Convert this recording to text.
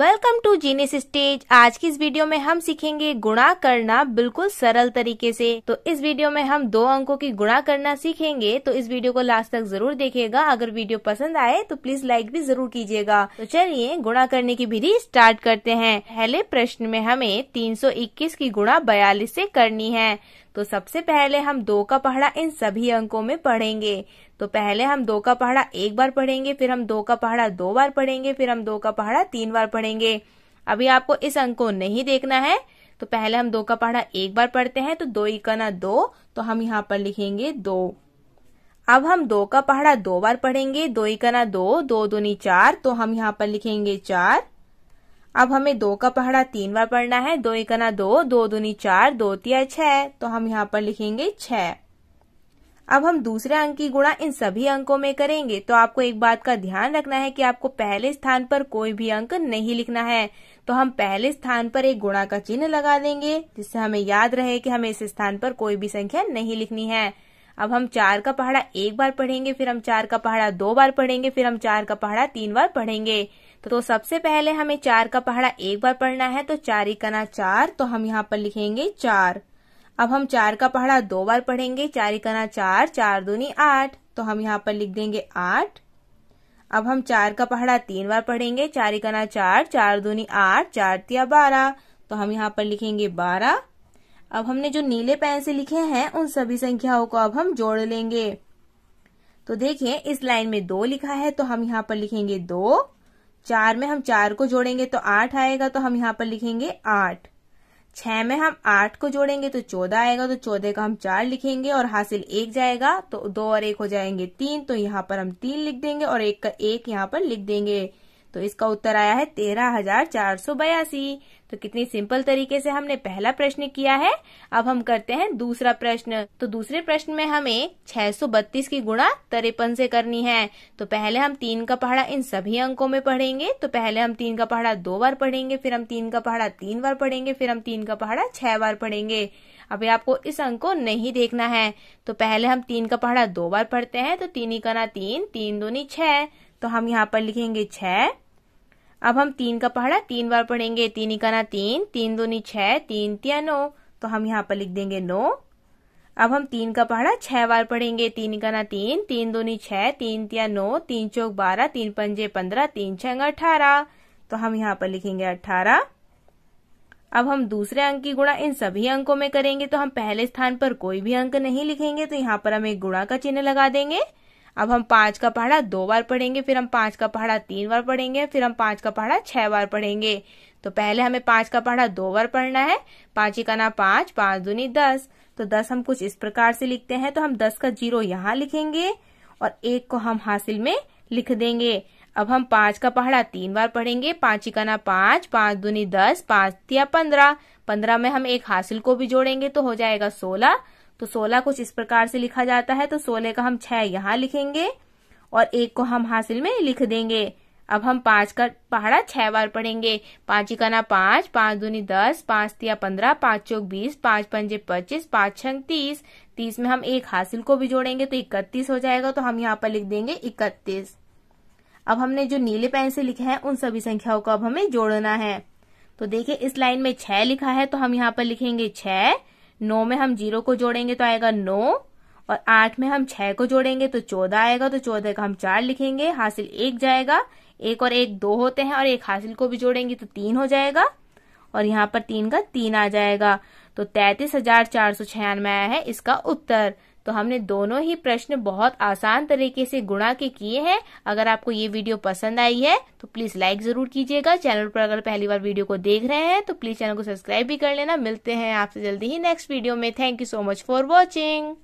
welcome to जीनिस stage आज की इस वीडियो में हम सीखेंगे गुणा करना बिल्कुल सरल तरीके से तो इस वीडियो में हम दो अंकों की गुणा करना सीखेंगे तो इस वीडियो को लास्ट तक जरूर देखिएगा अगर वीडियो पसंद आए तो प्लीज लाइक भी जरूर कीजिएगा तो चलिए गुणा करने की विधि स्टार्ट करते हैं पहले प्रश्न में हमें तीन की गुणा बयालीस ऐसी करनी है तो सबसे पहले हम दो का पहाड़ा इन सभी अंकों में पढ़ेंगे तो पहले हम दो का पहाड़ा एक बार पढ़ेंगे फिर हम दो का पहाड़ा दो बार पढ़ेंगे फिर हम दो का पहाड़ा तीन बार पढ़ेंगे अभी आपको इस अंक को नहीं देखना है तो पहले हम दो का पहाड़ा एक बार पढ़ते हैं तो दो इकना दो तो हम यहाँ पर लिखेंगे दो अब हम दो का पहाड़ा दो बार पढ़ेंगे दो इकना दो दो दूनी चार तो हम यहाँ पर लिखेंगे चार अब हमें दो का पहाड़ा तीन बार पढ़ना है दो इकना दो दो दूनी चार दो तिया छह तो हम यहाँ पर लिखेंगे छह अब हम दूसरे अंक की गुणा इन सभी अंकों में करेंगे तो आपको एक बात का ध्यान रखना है कि आपको पहले स्थान पर कोई भी अंक नहीं लिखना है तो हम पहले स्थान पर एक गुणा का चिन्ह लगा देंगे जिससे हमें याद रहे कि हमें इस स्थान पर कोई भी संख्या नहीं लिखनी है अब हम चार का पहाड़ा एक बार पढ़ेंगे फिर हम चार का पहाड़ा दो बार पढ़ेंगे फिर हम चार का पहाड़ा तीन बार पढ़ेंगे तो सबसे पहले हमें चार का पहाड़ा एक बार पढ़ना है तो चार एक चार तो हम यहाँ पर लिखेंगे चार अब हम चार का पहाड़ा दो बार पढ़ेंगे चार इकना चार चार दूनी आठ तो हम यहाँ पर लिख देंगे आठ अब हम चार का पहाड़ा तीन बार पढ़ेंगे चार इकना चार चार दूनी आठ चार तिया बारह तो हम यहाँ पर लिखेंगे बारह अब हमने जो नीले पेन से लिखे हैं उन सभी संख्याओं को अब हम जोड़ लेंगे तो देखिए इस लाइन में दो लिखा है तो हम यहाँ पर लिखेंगे दो चार में हम चार को जोड़ेंगे तो आठ आएगा तो हम यहाँ पर लिखेंगे आठ छह में हम आठ को जोड़ेंगे तो चौदह आएगा तो चौदह का हम चार लिखेंगे और हासिल एक जाएगा तो दो और एक हो जाएंगे तीन तो यहाँ पर हम तीन लिख देंगे और एक का एक यहाँ पर लिख देंगे तो इसका उत्तर आया है तेरह हजार चार सौ बयासी तो कितनी सिंपल तरीके से हमने पहला प्रश्न किया है अब हम करते हैं दूसरा प्रश्न तो दूसरे प्रश्न में हमें छह सौ बत्तीस की गुणा तिरपन से करनी है तो पहले हम तीन का पहाड़ा इन सभी अंकों में पढ़ेंगे तो पहले हम तीन का पहाड़ा दो बार पढ़ेंगे फिर हम तीन का पहाड़ा तीन बार पढ़ेंगे फिर हम तीन का पहाड़ा छह बार पढ़ेंगे अभी आपको इस अंक को नहीं देखना है तो पहले हम तीन का पहाड़ा दो बार पढ़ते हैं तो तीन ही कना तीन तीन दूनी छह तो हम यहाँ पर लिखेंगे छह अब हम तीन का पहाड़ा तीन बार पढ़ेंगे तीन इकाना तीन तीन दूनी छह तीन तिया नौ तो हम यहाँ पर लिख देंगे नौ अब हम तीन का पहाड़ा छह बार पढ़ेंगे तीन इकाना तीन तीन दूनी छह तीन तिया नौ तीन चौक बारह तीन पंजे पंद्रह तीन छंग अठारह तो हम यहाँ पर लिखेंगे अठारह अब हम दूसरे अंक की गुणा इन सभी अंकों में करेंगे तो हम पहले स्थान पर कोई भी अंक नहीं लिखेंगे तो यहाँ पर हम एक गुणा का चिन्ह लगा देंगे अब हम पांच का पहाड़ा दो बार पढ़ेंगे फिर हम पांच का पहाड़ा तीन बार पढ़ेंगे फिर हम पांच का पहाड़ा छह बार पढ़ेंगे तो पहले हमें पांच का पहाड़ा दो बार पढ़ना है पांच का ना पांच पांच दूनी दस तो दस हम कुछ इस प्रकार से लिखते हैं तो हम दस का जीरो यहाँ लिखेंगे और एक को हम हासिल में लिख देंगे अब हम पांच का पहाड़ा तीन बार पढ़ेंगे पांच ना पांच पांच दूनी दस पांच या पंद्रह पंद्रह में हम एक हासिल को भी जोड़ेंगे तो हो जाएगा सोलह तो सोलह कुछ इस प्रकार से लिखा जाता है तो सोलह का हम छह यहाँ लिखेंगे और एक को हम हासिल में लिख देंगे अब हम पांच का पहाड़ा छह बार पढ़ेंगे पांच ना पांच पांच दूनी दस पांच तिया पंद्रह पांच चौक बीस पांच पंजे पच्चीस पांच छंग तीस तीस में हम एक हासिल को भी जोड़ेंगे तो इकतीस हो जाएगा तो हम यहाँ पर लिख देंगे इकतीस अब हमने जो नीले पेन से लिखे हैं उन सभी संख्याओं को अब हमें जोड़ना है तो देखिये इस लाइन में छह लिखा है तो हम यहाँ पर लिखेंगे छह नौ में हम जीरो को जोड़ेंगे तो आएगा नौ और आठ में हम छह को जोड़ेंगे तो चौदह आएगा तो चौदह का हम चार लिखेंगे हासिल एक जाएगा एक और एक दो होते हैं और एक हासिल को भी जोड़ेंगे तो तीन हो जाएगा और यहाँ पर तीन का तीन आ जाएगा तो तैतीस हजार चार सौ छियानवे आया है इसका उत्तर तो हमने दोनों ही प्रश्न बहुत आसान तरीके से गुणा के किए हैं अगर आपको ये वीडियो पसंद आई है तो प्लीज लाइक जरूर कीजिएगा चैनल पर अगर पहली बार वीडियो को देख रहे हैं तो प्लीज चैनल को सब्सक्राइब भी कर लेना मिलते हैं आपसे जल्दी ही नेक्स्ट वीडियो में thank you so much for watching